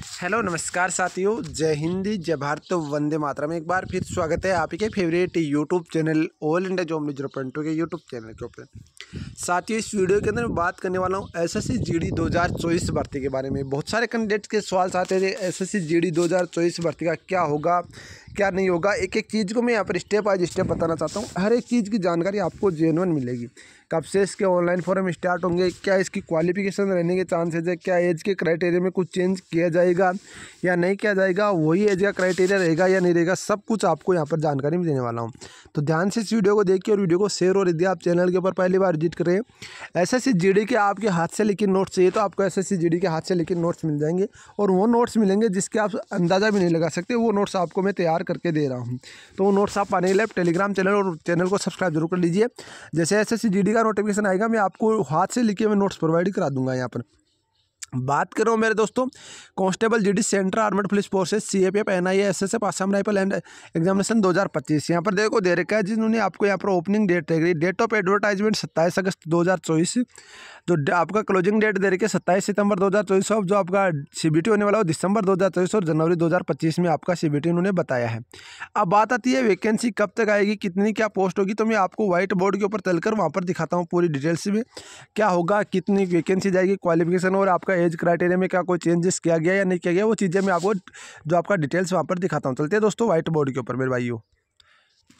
hello नमस्कार साथियों जय हिंदी जय भारत तो वंदे मातरम में एक बार फिर स्वागत है आप ही के favourite YouTube channel all India job news zero के यूट्यूब चैनल के ऊपर साथियों इस वीडियो के अंदर मैं बात करने वाला हूँ S S C G D दो हज़ार चौबीस भर्ती के बारे में बहुत सारे कैंडिडेट्स के सवाल आते थे S S C G D दो हज़ार चौबीस भर्ती का क्या होगा क्या नहीं होगा एक एक चीज़ को मैं यहाँ पर स्टेप बाई स्टेप बताना चाहता हूँ हर एक चीज़ की जानकारी आपको जेनवन मिलेगी कब से इसके ऑनलाइन फॉर्म स्टार्ट होंगे क्या इसकी क्वालिफिकेशन रहने के चांसेज है क्या एज के क्राइटेरिया में कुछ चेंज किया जाएगा या नहीं किया जाएगा वही एज का क्राइटेरिया रहेगा या नहीं रहेगा सब कुछ आपको यहाँ पर जानकारी में देने वाला हूँ तो ध्यान से इस वीडियो को देखिए और वीडियो को शेयर और यदि आप चैनल के ऊपर पहली बार विजिट करें एस एस के आपके हाथ से लेकिन नोट्स चाहिए तो आपको एस एस के हाथ से लेकिन नोट्स मिल जाएंगे और वो नोट्स मिलेंगे जिसके आप अंदाज़ा भी नहीं लगा सकते वो नोट्स आपको मैं तैयार तैयार करके दे रहा हूँ तो नोट्स आप पाने के लिए टेलीग्राम चैनल और चैनल को सब्सक्राइब जरूर कर लीजिए जैसे एस एस का नोटिफिकेशन आएगा मैं आपको हाथ से लिखे हुए नोट्स प्रोवाइड करा दूंगा यहाँ पर बात कर रहा हूँ मेरे दोस्तों constable GD central armed police forces C A F N I S S F Assam rifle and examination 2025 यहाँ पर देखो दे रखा है जिन्होंने आपको यहाँ पर ओपनिंग डेट रही डेट ऑफ एडवर्टाइजमेंट 27 अगस्त 2024 जो आपका क्लोजिंग डेट दे रखी है सत्ताईस सितंबर 2024 और जो आपका सी बी टी होने वाला हो दिसंबर दो और जनवरी दो में आपका सी बी टी उन्होंने बताया है अब बात आती है वैकेंसी कब तक आएगी कितनी क्या पोस्ट होगी तो मैं आपको व्हाइट बोर्ड के ऊपर चलकर वहाँ पर दिखाता हूँ पूरी डिटेल्स में क्या होगा कितनी वैकेंसी जाएगी क्वालिफिकेशन और आपका एज क्राइटेरिया में क्या कोई चेंजेस किया गया या नहीं किया गया वो चीज़ें मैं आपको जो आपका डिटेल्स वहाँ पर दिखाता हूँ चलते हैं दोस्तों व्हाइट बोर्ड के ऊपर मेरे भाइयों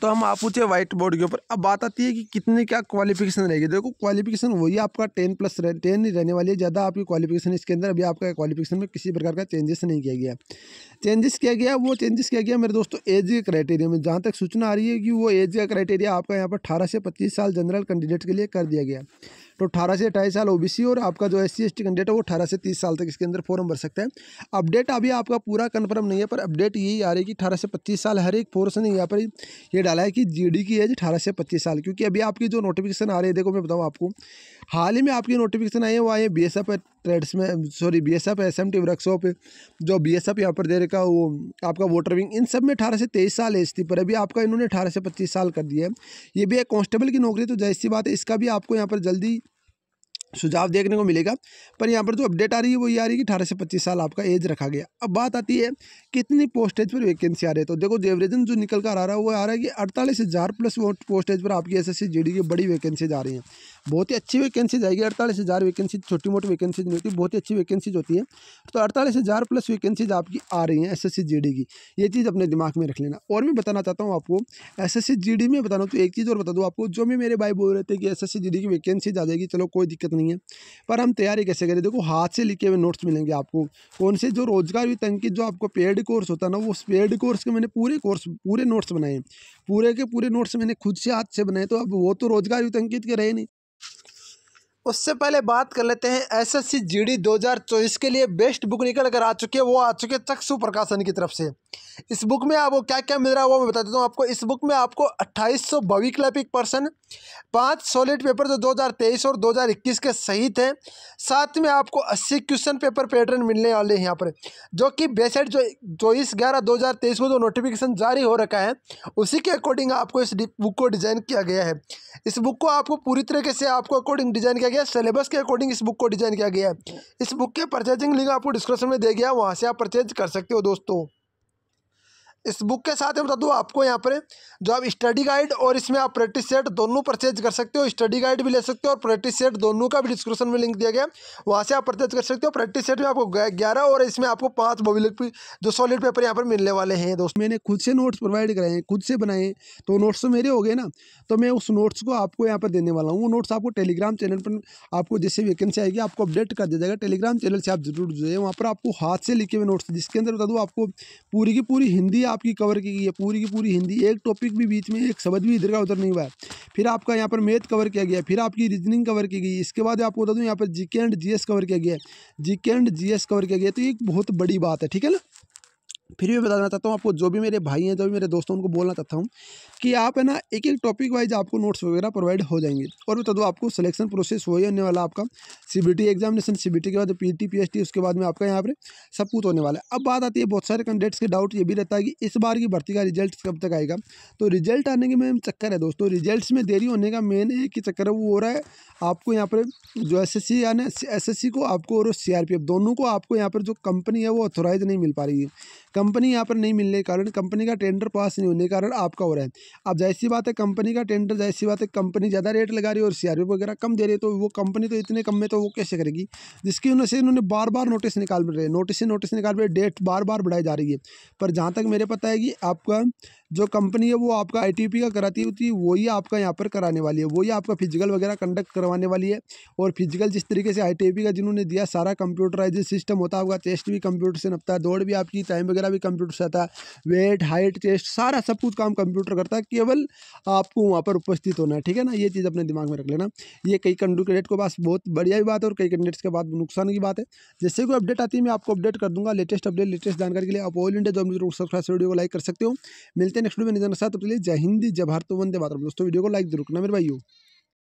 तो हम आप पूछे व्हाइट बोर्ड के ऊपर अब बात आती है कि कितने क्या क्वालिफिकेशन रहेगी देखो क्वालिफिकेशन वही आपका टेन प्लस रह, टेन ही रहने वाली है ज़्यादा आपकी क्वालिफिकेशन इसके अंदर अभी आपका क्वालिफिकेशन में किसी प्रकार का चेंजेस नहीं किया गया चेंजेस किया गया वो चेंजेस किया गया मेरे दोस्तों एज के क्राइटेरिया में जहाँ तक सूचना आ रही है कि वो एज का क्राइटेरिया आपका यहाँ पर अठारह से पच्चीस साल जनरल कैंडिडेट के लिए कर दिया गया तो अठारह से अट्ठाईस साल ओबीसी और आपका जो एस सी एस कैंडिडेट है वो अठारह से तीस साल तक इसके अंदर फॉर्म भर सकता है अपडेट अभी आपका पूरा कन्फर्म नहीं है पर अपडेट यही आ रही है कि अठारह से पच्चीस साल हर एक फोर्स ने यहाँ पर ये डाला है कि जी की एज अठारह से पच्चीस साल क्योंकि अभी आपकी जो नोटिफिकेशन आ रही है देखो मैं बताऊँ आपको हाल ही में आपकी नोटिफिकेशन आई है वो आई है बी ट्रेड्स में sorry B S F S M T workshop जो बी एस एफ यहाँ पर दे रखा वो आपका वोटर विंग इन सब में अठारह से तेईस साल एज थी पर अभी आपका इन्होंने अठारह से पच्चीस साल कर दिया है ये भी एक कॉन्स्टेबल की नौकरी तो जैसी बात है इसका भी आपको यहाँ पर जल्दी सुझाव देखने को मिलेगा पर यहाँ पर जो अपडेट आ रही है वो ये आ रही है कि अठारह से पच्चीस साल आपका एज रखा गया अब बात आती है कितनी पोस्टेज पर वैकेंसी आ रही है तो देखो जेवरेजन जो निकल कर आ रहा है वो आ रहा है कि अड़तालीस हज़ार प्लस पोस्टेज पर आपकी एस एस की बड़ी वैकेंसी आ रही हैं बहुत ही अच्छी वैकेंसीज आएगी अड़तालीस हज़ार वैकेंसी छोटी मोटी वैकेंसीज नहीं होती बहुत ही अच्छी वैकेंसीज होती है तो अड़तालीस हज़ार प्लस वैकेंसीज आपकी आ रही हैं एस एस की ये चीज़ अपने दिमाग में रख लेना और मैं बताना चाहता हूँ आपको एस एस में बताना तो एक चीज़ और बता दूँ आपको जो मैं मेरे भाई बोल रहे थे कि एस एस की वैकेंसीज आ जाएगी चलो कोई दिक्कत नहीं नहीं है पर हम तैयारी कैसे करें देखो हाथ से लिखे हुए नोट्स मिलेंगे आपको कौन से जो रोजगार भी की जो आपको पेड कोर्स होता है ना वो पेड कोर्स के मैंने पूरे कोर्स पूरे नोट्स बनाए पूरे के पूरे नोट्स मैंने खुद से हाथ से बनाए तो अब वो तो रोजगार भी वितंकित के रहे नहीं उससे पहले बात कर लेते हैं एसएससी जीडी 2024 के लिए बेस्ट बुक निकल कर आ चुकी है वो आ चुके है चक्षु प्रकाशन की तरफ से इस बुक में आपको क्या क्या मिल रहा है वो मैं बता देता हूँ आपको इस बुक में आपको अट्ठाईस सौ बविक्लैपिक पर्सन पाँच सॉलिड पेपर जो तो 2023 और 2021 के सहित हैं साथ में आपको अस्सी क्वेश्चन पेपर पैटर्न मिलने वाले हैं यहाँ पर जो कि बेसड जो चौबीस ग्यारह दो हज़ार तेईस को जो नोटिफिकेशन जारी हो रखा है उसी के अकॉर्डिंग आपको इस बुक को डिज़ाइन किया गया है इस बुक को आपको पूरी तरीके से आपको अकॉर्डिंग डिज़ाइन किया गया सिलेबस के अकॉर्डिंग इस बुक को डिज़ाइन किया गया है इस बुक के परचेजिंग लिंक आपको डिस्क्रिप्शन में दे गया वहाँ से आप परचेज कर सकते हो दोस्तों इस बुक के साथ मैं बता दूँ आपको यहाँ पर जो आप स्टडी गाइड और इसमें आप प्रैक्टिस सेट दोनों परचेज कर सकते हो स्टडी गाइड भी ले सकते हो और प्रैक्टिस सेट दोनों का भी डिस्क्रिप्शन में लिंक दिया गया वहाँ से आप परचेज कर सकते हो प्रैक्टिस सेट में आपको ग्यारह और इसमें आपको पाँच मोबिलिक जो सॉलिड पेपर यहाँ पर मिलने वाले हैं दोस्तों मैंने खुद से नोट्स प्रोवाइड कराए हैं खुद से बनाए हैं तो नोट्स तो मेरे हो गए ना तो मैं उस नोट्स को आपको यहाँ पर देने वाला हूँ वो नोट्स आपको टेलीग्राम चैनल पर आपको जैसे वैकेंसी आएगी आपको अपडेट कर दिया जाएगा टेलीग्राम चैनल से आप जरूर जुड़े वहाँ पर आपको हाथ से लिखे हुए नोट्स जिसके अंदर बता दूँ आपको पूरी की पूरी हिंदी आपकी कवर की गई है पूरी की पूरी हिंदी एक टॉपिक भी बीच में एक शब्द भी इधर का उधर नहीं हुआ है फिर आपका यहाँ पर मैथ कवर किया गया फिर आपकी रीजनिंग कवर की गई इसके बाद आपको बता दूँ यहाँ पर जी एंड जी कवर किया गया है जी एंड जी कवर किया गया तो एक बहुत बड़ी बात है ठीक है ना फिर भी बताना चाहता हूँ आपको जो भी मेरे भाई हैं जो भी मेरे दोस्तों उनको बोलना चाहता हूँ कि आप है ना एक एक टॉपिक वाइज आपको नोट्स वगैरह प्रोवाइड हो जाएंगे और बता दो आपको सिलेक्शन प्रोसेस वही होने वाला आपका सी एग्जामिनेशन टी के बाद पीटी टी उसके बाद में आपका यहाँ पर सब कुछ होने वाला है अब बात आती है बहुत सारे कैंडिडेट्स के डाउट ये भी रहता है कि इस बार की भर्ती का रिजल्ट कब तक आएगा तो रिजल्ट आने के मेन चक्कर है दोस्तों रिजल्ट में देरी होने का मेन है कि चक्कर है वो हो रहा है आपको यहाँ पर जो एस एस सी यानी एस एस सी को आपको और सी आर पी एफ दोनों को आपको यहाँ पर जो कंपनी है वो अथोराइज नहीं मिल पा रही है कंपनी यहाँ पर नहीं मिलने के कारण कंपनी का टेंडर पास नहीं होने के कारण आपका हो रहा है अब जैसी बात है कंपनी का टेंडर जैसी बात है कंपनी ज़्यादा रेट लगा रही है और सी वगैरह कम दे रही है तो वो कंपनी तो इतने कम में तो वो कैसे करेगी जिसकी वजह से इन्होंने बार बार नोटिस निकाल रहे हैं नोटिस से नोटिस निकाल रहे डेट बार बार बढ़ाई जा रही है पर जहाँ तक मेरे पता है कि आपका जो कंपनी है वो आपका आईटीपी का कराती होती है वही आपका यहाँ पर कराने वाली है वही आपका फिजिकल वगैरह कंडक्ट करवाने वाली है और फिजिकल जिस तरीके से आई का जिन्होंने दिया सारा कंप्यूटराइज सिस्टम होता है आपका टेस्ट भी कंप्यूटर से नपता है दौड़ भी आपकी टाइम वगैरह भी कंप्यूटर से आता है वेट हाइट टेस्ट सारा सब कुछ काम कंप्यूटर करता है केवल आपको वहाँ पर उपस्थित होना है ठीक है ना ये चीज़ अपने दिमाग में रख लेना ये कई कंडेट के पास बहुत बढ़िया भी बात है और कई कैंडिडेट्स के बाद नुकसान की बात है जैसे कोई अपडेट आती है मैं आपको अपडेट कर दूंगा लेटेस्ट अपडेट लेटेस्ट जानकारी के लिए आप ऑल इंडिया जो सब्सक्राइब वीडियो को लाइक कर सकते हो मिलते नेक्स्ट वीडियो में नजर साथ जय हिंदी जय भारत वंदे मातरम दोस्तों वीडियो को लाइक जरूर करना मेरे भाइयों